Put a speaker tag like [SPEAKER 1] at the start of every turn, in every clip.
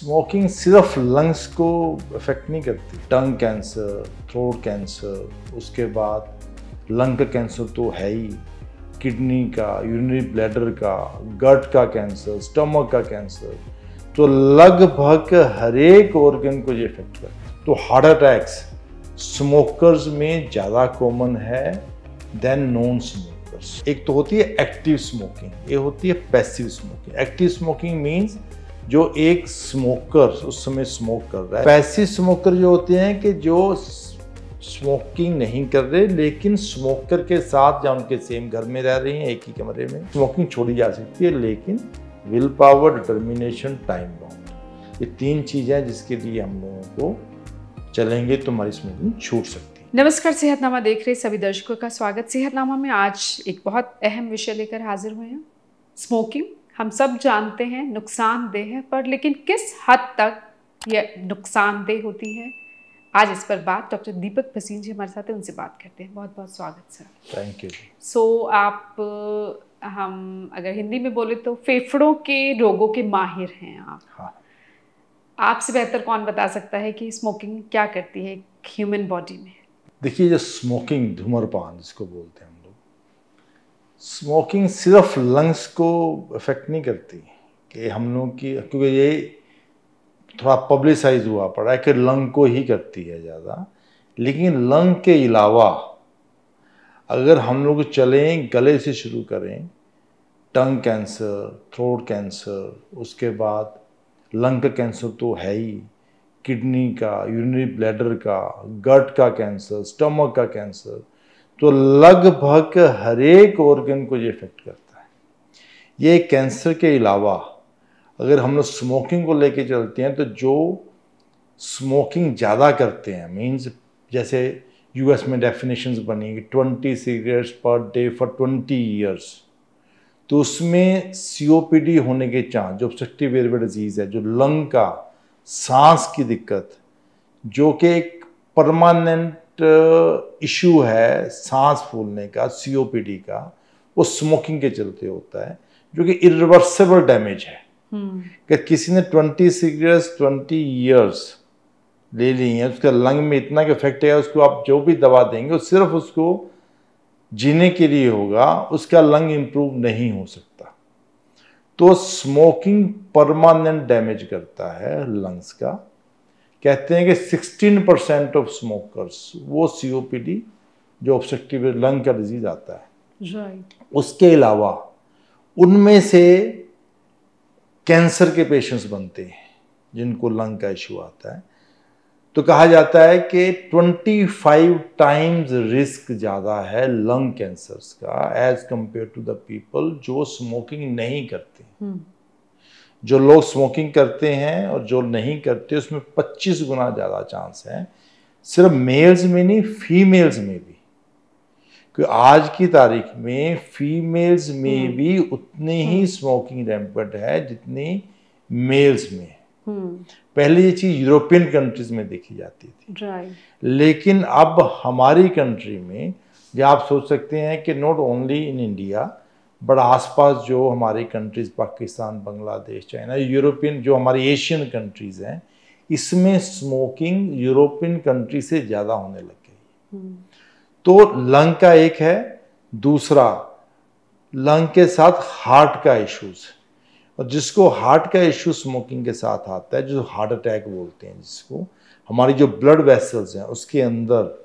[SPEAKER 1] Smoking सिर्फ lungs को effect नहीं करती टंग कैंसर थ्रोट कैंसर उसके बाद लंग का कैंसर तो है ही किडनी का यूरिनरी ब्लैडर का गट का कैंसर स्टमक का कैंसर तो लगभग हरेक ऑर्गन को ये इफेक्ट करता है तो हार्ट अटैक्स स्मोकर्स में ज़्यादा कॉमन है देन नॉन स्मोकर्स एक तो होती है एक्टिव स्मोकिंग ये होती है passive smoking active smoking means जो एक स्मोकर उस समय स्मोक कर रहा है पैसिव स्मोकर जो होते हैं कि जो स्मोकिंग नहीं कर रहे लेकिन स्मोकर के साथ या उनके सेम घर में रह रहे हैं एक ही कमरे में स्मोकिंग छोड़ी जा सकती है लेकिन will power determination time bound ये तीन चीज़ें हैं जिसके लिए हम लोगों को चलेंगे तो हमारी स्मोकिंग छूट सकती
[SPEAKER 2] है नमस्कार सेहतनामा देख रहे सभी दर्शकों का स्वागत सेहतनामा में आज एक बहुत अहम विषय लेकर हाजिर हुए हैं स्मोकिंग हम सब जानते हैं नुकसानदेह है पर लेकिन किस हद तक यह नुकसानदेह होती है आज इस पर बात डॉक्टर दीपक भसीन जी हमारे साथ हैं उनसे बात करते हैं बहुत बहुत स्वागत सर थैंक यू सो आप हम अगर हिंदी में बोले तो फेफड़ों के रोगों के माहिर हैं आप हाँ। आपसे बेहतर कौन बता सकता है कि स्मोकिंग क्या करती है ह्यूमन बॉडी में
[SPEAKER 1] देखिए जो स्मोकिंग धूम्रपान जिसको बोलते हैं स्मोकिंग सिर्फ लंग्स को इफेक्ट नहीं करती कि हम लोग की क्योंकि ये थोड़ा पब्लिसाइज हुआ पड़ा है कि लंग को ही करती है ज़्यादा लेकिन लंग के अलावा अगर हम लोग चलें गले से शुरू करें टंग कैंसर थ्रोट कैंसर उसके बाद लंग का कैंसर तो है ही किडनी का यूरिनरी ब्लैडर का गट का कैंसर स्टमक का कैंसर तो लगभग हरेक ऑर्गन को ये इफेक्ट करता है ये कैंसर के अलावा अगर हम लोग स्मोकिंग को लेके चलते हैं तो जो स्मोकिंग ज़्यादा करते हैं मीन्स जैसे यूएस में डेफिनेशंस बनी twenty cigarettes per day for twenty years तो उसमें सीओपीडी होने के चांस जो ऑब्स्ट्रक्टिव एयरवे डिजीज़ है जो लंग का सांस की दिक्कत जो कि एक परमानेंट इशू uh, है सांस फूलने का सीओपीडी का वो स्मोकिंग के चलते होता है जो कि इरिवर्सेबल डैमेज है हम्म। कि किसी ने ट्वेंटी सिगरेट्स ट्वेंटी ईयर्स ले ली है उसका लंग में इतना के इफेक्ट है उसको आप जो भी दवा देंगे वो सिर्फ उसको जीने के लिए होगा उसका लंग इम्प्रूव नहीं हो सकता तो स्मोकिंग परमानेंट डैमेज करता है लंग्स का कहते हैं कि 16 परसेंट ऑफ स्मोकर्स वो सीओपीडी जो ऑब्स्ट्रक्टिव लंग का डिजीज आता
[SPEAKER 2] है right.
[SPEAKER 1] उसके अलावा उनमें से कैंसर के पेशेंट्स बनते हैं जिनको लंग का इशू आता है तो कहा जाता है कि 25 टाइम्स रिस्क ज़्यादा है लंग कैंसर्स का as compared to the people जो स्मोकिंग नहीं करते hmm. जो लोग स्मोकिंग करते हैं और जो नहीं करते उसमें 25 गुना ज़्यादा चांस है सिर्फ मेल्स में नहीं फीमेल्स में भी क्योंकि आज की तारीख में फीमेल्स में हम्म। भी उतने ही स्मोकिंग हम्म। रैम्पट है जितनी मेल्स में हम्म। पहले ये चीज़ यूरोपियन कंट्रीज में देखी जाती थी लेकिन अब हमारी कंट्री में जो आप सोच सकते हैं कि not only in India but आसपास जो हमारी countries Pakistan Bangladesh China European जो हमारी एशियन कंट्रीज़ हैं इसमें स्मोकिंग यूरोपियन कंट्री से ज़्यादा होने लग
[SPEAKER 2] गई
[SPEAKER 1] तो लंग का एक है दूसरा लंग के साथ हार्ट का इश्यूज़ और जिसको हार्ट का इश्यू स्मोकिंग के साथ आता है जो हार्ट अटैक बोलते हैं जिसको हमारी जो ब्लड वेसल्स हैं उसके अंदर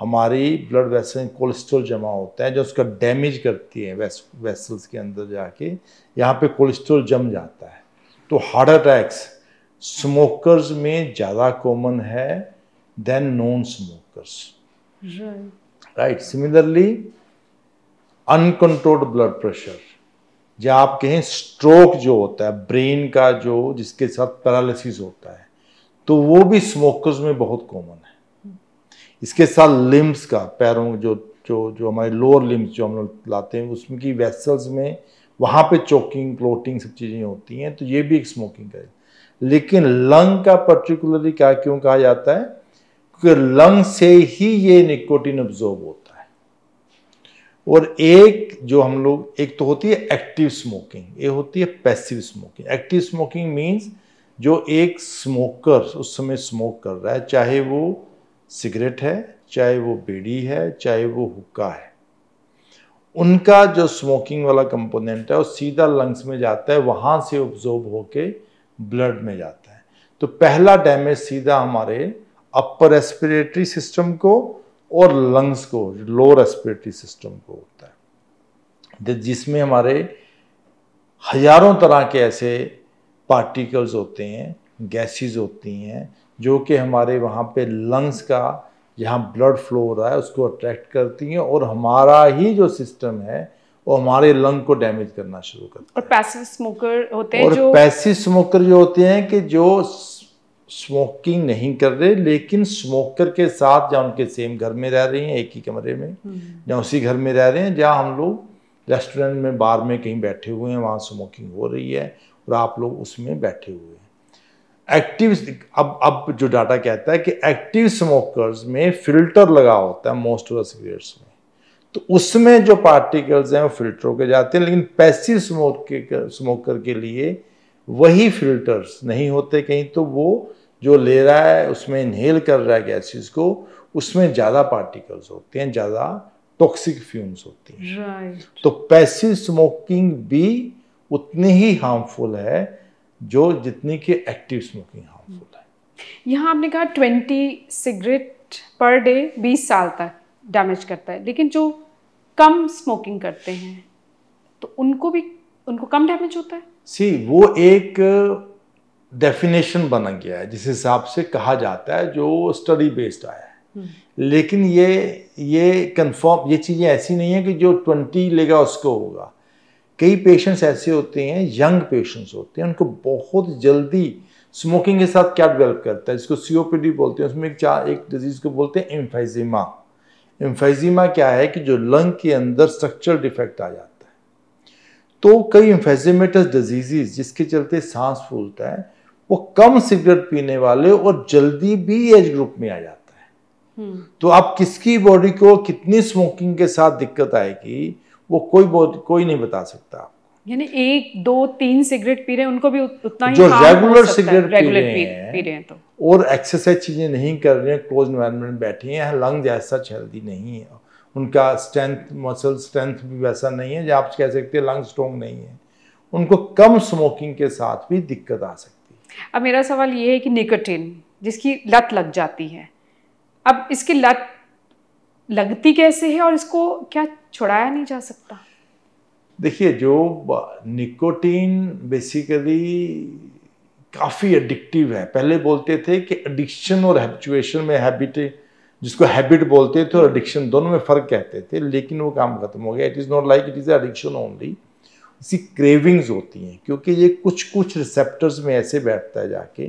[SPEAKER 1] हमारी ब्लड वेसल कोलेस्ट्रॉल जमा होता है जो उसका डैमेज करती है वैस वेसल्स के अंदर जाके यहाँ पे कोलेस्ट्रॉल जम जाता है तो हार्ट अटैक्स स्मोकर्स में ज़्यादा कॉमन है than non smokers right similarly uncontrolled blood pressure या आप कहें स्ट्रोक जो होता है ब्रेन का जो जिसके साथ पैरालिसिस होता है तो वो भी स्मोकर्स में बहुत कॉमन है इसके साथ लिम्स का पैरों जो जो जो हमारे लोअर लिम्स जो हम लोग लाते हैं उसमें की वेसल्स में वहाँ पे चोकिंग क्लोटिंग सब चीज़ें होती हैं तो ये भी एक स्मोकिंग है लेकिन लंग का पर्टिकुलरली क्या क्यों कहा जाता है क्योंकि लंग से ही ये निकोटिन ऑब्जॉर्ब होता है और एक जो हम लोग एक तो होती है एक्टिव स्मोकिंग ये होती है passive smoking active smoking means जो एक स्मोकर उस समय स्मोक कर रहा है चाहे वो सिगरेट है चाहे वो बीड़ी है चाहे वो हुक्का है उनका जो स्मोकिंग वाला कंपोनेंट है वो सीधा लंग्स में जाता है वहाँ से ऑब्जॉर्ब होके ब्लड में जाता है तो पहला डैमेज सीधा हमारे अपर रेस्पिरेटरी सिस्टम को और लंग्स को लो रेस्पिरेटरी सिस्टम को होता है जिसमें हमारे हजारों तरह के ऐसे पार्टिकल्स होते हैं गैसेस होती हैं जो कि हमारे वहाँ पे लंग्स का जहाँ ब्लड फ्लो हो रहा है उसको अट्रैक्ट करती हैं और हमारा ही जो सिस्टम है वो हमारे लंग को डैमेज करना शुरू करता
[SPEAKER 2] और पैसिव स्मोकर होते हैं और जो
[SPEAKER 1] पैसिव स्मोकर जो होते हैं कि जो स्मोकिंग नहीं कर रहे लेकिन स्मोकर के साथ या उनके सेम घर में रह रही हैं एक ही कमरे में या हम्म। उसी घर में रह रहे हैं जहाँ हम लोग रेस्टोरेंट में बार में कहीं बैठे हुए हैं वहाँ स्मोकिंग हो रही है और आप लोग उसमें बैठे हुए हैं एक्टिव अब अब जो डाटा कहता है कि एक्टिव स्मोकर्स में फिल्टर लगा होता है मोस्ट ऑफ द सिगरेट्स में तो उसमें जो पार्टिकल्स हैं वो फिल्टर होकर जाते हैं लेकिन पैसिव स्मोक स्मोकर के लिए वही फिल्टर्स नहीं होते कहीं तो वो जो ले रहा है उसमें इनहेल कर रहा है गैसेस को उसमें ज़्यादा पार्टिकल्स होते हैं ज़्यादा टॉक्सिक फ्यूम्स होती
[SPEAKER 2] हैं right.
[SPEAKER 1] तो पैसिव स्मोकिंग भी उतनी ही हार्मफुल है जो जितनी की एक्टिव स्मोकिंग हार्मफुल
[SPEAKER 2] है यहाँ आपने कहा ट्वेंटी सिगरेट पर डे बीस साल तक डैमेज करता है लेकिन जो कम स्मोकिंग करते हैं तो उनको भी उनको कम डैमेज होता है
[SPEAKER 1] सी वो एक डेफिनेशन बना गया है जिस हिसाब से कहा जाता है जो स्टडी बेस्ड आया है हम्म। लेकिन ये ये कंफर्म ये चीज़ें ऐसी नहीं है कि जो ट्वेंटी लेगा उसको होगा कई पेशेंट्स ऐसे होते हैं यंग पेशेंट्स होते हैं उनको बहुत जल्दी स्मोकिंग के साथ क्या डेवलप करता है जिसको सीओपीडी बोलते हैं उसमें एक चार एक डिजीज़ को बोलते हैं इम्फाइजिमा इम्फाइजिमा क्या है कि जो लंग के अंदर स्ट्रक्चरल डिफेक्ट आ जाता है तो कई एम्फेजिमेटस डिजीजेज जिसके चलते सांस फूलता है वो कम सिगरेट पीने वाले और जल्दी भी एज ग्रुप में आ जाता है हम्म। तो आप किसकी बॉडी को कितनी स्मोकिंग के साथ दिक्कत आएगी वो कोई बहुत कोई नहीं बता सकता
[SPEAKER 2] यानी एक दो तीन सिगरेट पी रहे हैं उनको भी उतना ही जो रेगुलर सिगरेट पी रहे हैं पी रहे हैं तो
[SPEAKER 1] और एक्सरसाइज चीज़ें नहीं कर रहे हैं क्लोज इन्वायरमेंट बैठे हैं लंग जैसा हेल्दी नहीं है उनका स्ट्रेंथ मसल स्ट्रेंथ भी वैसा नहीं है जो आप कह सकते हैं लंग स्ट्रोंग नहीं है उनको कम स्मोकिंग के साथ भी दिक्कत आ सकती
[SPEAKER 2] है अब मेरा सवाल ये है कि निकोटिन जिसकी लत लग जाती है अब इसकी लत लगती कैसे है और इसको क्या छुड़ाया नहीं जा सकता
[SPEAKER 1] देखिए जो निकोटीन बेसिकली काफ़ी एडिक्टिव है पहले बोलते थे कि एडिक्शन और हैबिचुएशन में हैबिट जिसको हैबिट बोलते थे और एडिक्शन दोनों में फ़र्क कहते थे लेकिन वो काम खत्म हो गया it is not like it is addiction only उसी क्रेविंग्स होती हैं क्योंकि ये कुछ कुछ रिसेप्टर्स में ऐसे बैठता है जाके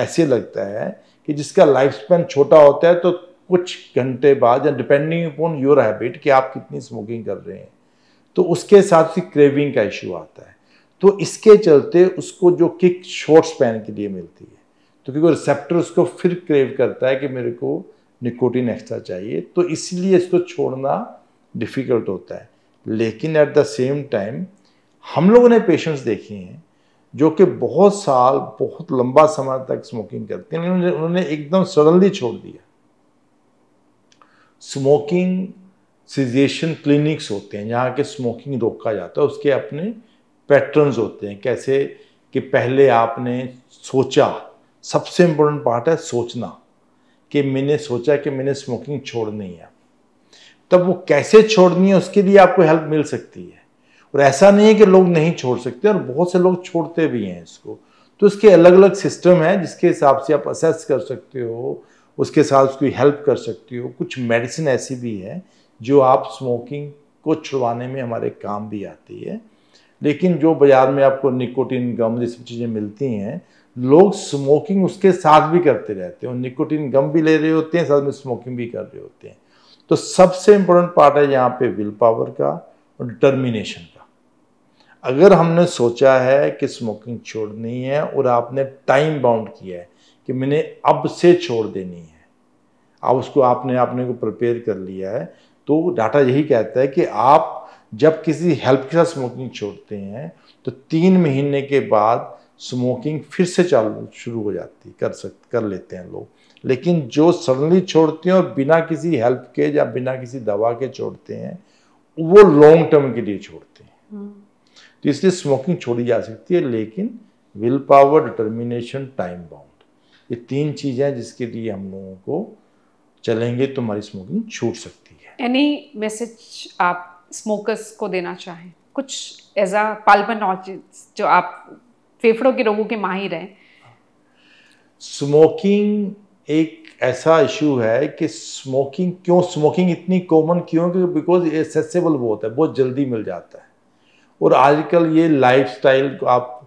[SPEAKER 1] ऐसे लगता है कि जिसका लाइफ स्पैन छोटा होता है तो कुछ घंटे बाद या डिपेंडिंग अपॉन योर हैबिट कि आप कितनी स्मोकिंग कर रहे हैं तो उसके हिसाब से क्रेविंग का इशू आता है तो इसके चलते उसको जो किक शॉर्ट स्पैन के लिए मिलती है तो क्योंकि रिसेप्टर उसको फिर क्रेव करता है कि मेरे को निकोटिन एक्स्ट्रा चाहिए तो इसलिए इसको छोड़ना डिफ़िकल्ट होता है लेकिन एट द सेम टाइम हम लोगों ने पेशेंट्स देखे हैं जो कि बहुत साल बहुत लंबा समय तक स्मोकिंग करते हैं उन्होंने एकदम सडनली छोड़ दिया स्मोकिंग सिजेशन क्लिनिक्स होते हैं जहाँ के स्मोकिंग रोका जाता है उसके अपने पैटर्न्स होते हैं कैसे कि पहले आपने सोचा सबसे इम्पोर्टेंट पार्ट है सोचना कि मैंने सोचा कि मैंने स्मोकिंग छोड़नी है तब वो कैसे छोड़नी है उसके लिए आपको हेल्प मिल सकती है और ऐसा नहीं है कि लोग नहीं छोड़ सकते और बहुत से लोग छोड़ते भी हैं इसको तो इसके अलग अलग सिस्टम है जिसके हिसाब से आप असेस कर सकते हो उसके साथ उसकी हेल्प कर सकती हो कुछ मेडिसिन ऐसी भी है जो आप स्मोकिंग को छुड़वाने में हमारे काम भी आती है लेकिन जो बाज़ार में आपको निकोटिन गम ये सब चीज़ें मिलती हैं लोग स्मोकिंग उसके साथ भी करते रहते हैं और निकोटिन गम भी ले रहे होते हैं साथ में स्मोकिंग भी कर रहे होते हैं तो सबसे इम्पोर्टेंट पार्ट है यहाँ पे विल पावर का और डिटर्मिनेशन का अगर हमने सोचा है कि स्मोकिंग छोड़नी है और आपने टाइम बाउंड किया है कि मैंने अब से छोड़ देनी है अब उसको आपने आपने को प्रिपेयर कर लिया है तो डाटा यही कहता है कि आप जब किसी हेल्प के साथ स्मोकिंग छोड़ते हैं तो तीन महीने के बाद स्मोकिंग फिर से चालू शुरू हो जाती कर सक कर लेते हैं लोग लेकिन जो सडनली छोड़ते हैं और बिना किसी हेल्प के या बिना किसी दवा के छोड़ते हैं वो लॉन्ग टर्म के लिए छोड़ते हैं हम्म। तो इसलिए स्मोकिंग छोड़ी जा सकती है लेकिन will power determination time bound ये तीन चीज़ें हैं जिसके लिए हम लोगों को चलेंगे तो हमारी स्मोकिंग छूट सकती
[SPEAKER 2] है एनी मैसेज आप स्मोकर्स को देना चाहें कुछ एज आ पालपन जो आप फेफड़ों के रोगों के माहिर हैं
[SPEAKER 1] स्मोकिंग एक ऐसा इशू है कि स्मोकिंग क्यों स्मोकिंग इतनी कॉमन क्यों क्योंकि बिकॉज एसेसिबल बहुत है बहुत जल्दी मिल जाता है और आजकल ये लाइफस्टाइल आप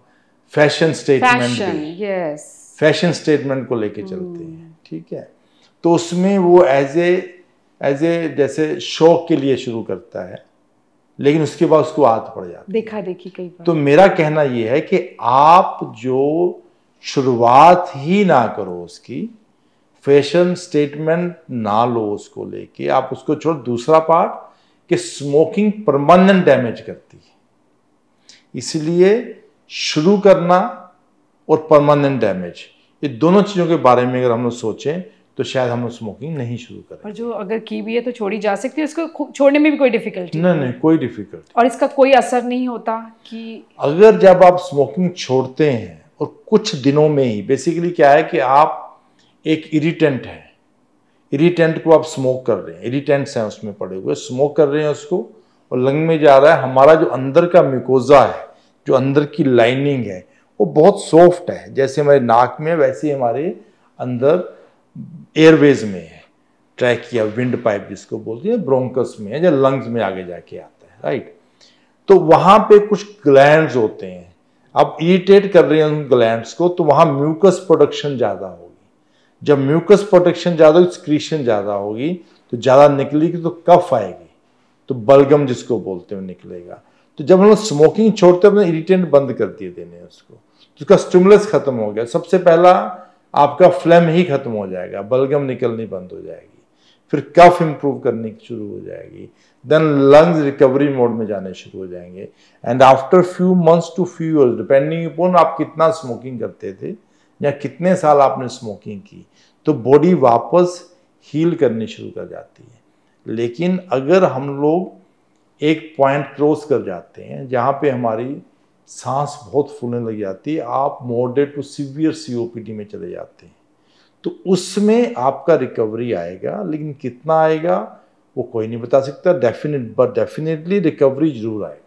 [SPEAKER 1] fashion statement yes fashion statement को लेके hmm. चलते हैं ठीक है तो उसमें वो एज ए एज ए जैसे शौक के लिए शुरू करता है लेकिन उसके बाद उसको आदत पड़ जाती
[SPEAKER 2] देखा देखी कई बार तो
[SPEAKER 1] मेरा कहना यह है कि आप जो शुरुआत ही ना करो उसकी फैशन स्टेटमेंट ना लो उसको लेके आप उसको छोड़ दूसरा पार्ट कि स्मोकिंग परमानेंट डैमेज करती है इसलिए शुरू करना और परमानेंट डैमेज ये दोनों चीज़ों के बारे में अगर हम लोग सोचें तो शायद हम लोग स्मोकिंग नहीं शुरू करें
[SPEAKER 2] और जो अगर की भी है तो छोड़ी जा सकती है उसको छोड़ने में भी कोई डिफिकल्टी नहीं नहीं
[SPEAKER 1] कोई डिफिकल्टी
[SPEAKER 2] और इसका कोई असर नहीं होता कि
[SPEAKER 1] अगर जब आप स्मोकिंग छोड़ते हैं और कुछ दिनों में ही बेसिकली क्या है कि आप एक इरीटेंट है इरिटेंट को आप स्मोक कर रहे हैं इरिटेंट्स हैं उसमें पड़े हुए स्मोक कर रहे हैं उसको और लंग में जा रहा है हमारा जो अंदर का म्यूकोजा है जो अंदर की लाइनिंग है वो बहुत सॉफ्ट है जैसे हमारे नाक में वैसे हमारे अंदर एयरवेज में है ट्रैक या विंड पाइप जिसको बोलते हैं ब्रोंकस में है या लंग्स में आगे जाके आता है राइट तो वहाँ पे कुछ ग्लैंड होते हैं आप इरिटेट कर रहे हैं उन ग्लैंड को तो वहाँ म्यूकस प्रोडक्शन ज़्यादा होगी जब म्यूकस प्रोडक्शन ज़्यादा होगी स्क्रीशन ज़्यादा होगी तो ज़्यादा निकलेगी तो कफ आएगी तो बलगम जिसको बोलते हैं निकलेगा तो जब हम लोग स्मोकिंग छोड़ते हैं अपने इरिटेंट बंद कर दिए देने उसको जिसका स्टिमुलस खत्म हो गया सबसे पहला आपका फ्लेम ही खत्म हो जाएगा बलगम निकलनी बंद हो जाएगी फिर कफ इम्प्रूव करनी शुरू हो जाएगी देन लंग्स रिकवरी मोड में जाने शुरू हो जाएंगे and after few months to few years depending upon आप कितना स्मोकिंग करते थे या कितने साल आपने स्मोकिंग की तो बॉडी वापस हील करनी शुरू कर जाती है लेकिन अगर हम लोग एक पॉइंट क्रॉस कर जाते हैं जहाँ पे हमारी सांस बहुत फूलने लग जाती है आप मॉडरेट टू सिवियर सीओपीडी में चले जाते हैं तो उसमें आपका रिकवरी आएगा लेकिन कितना आएगा वो कोई नहीं बता सकता डेफिनेट बट डेफिनेटली रिकवरी जरूर आएगा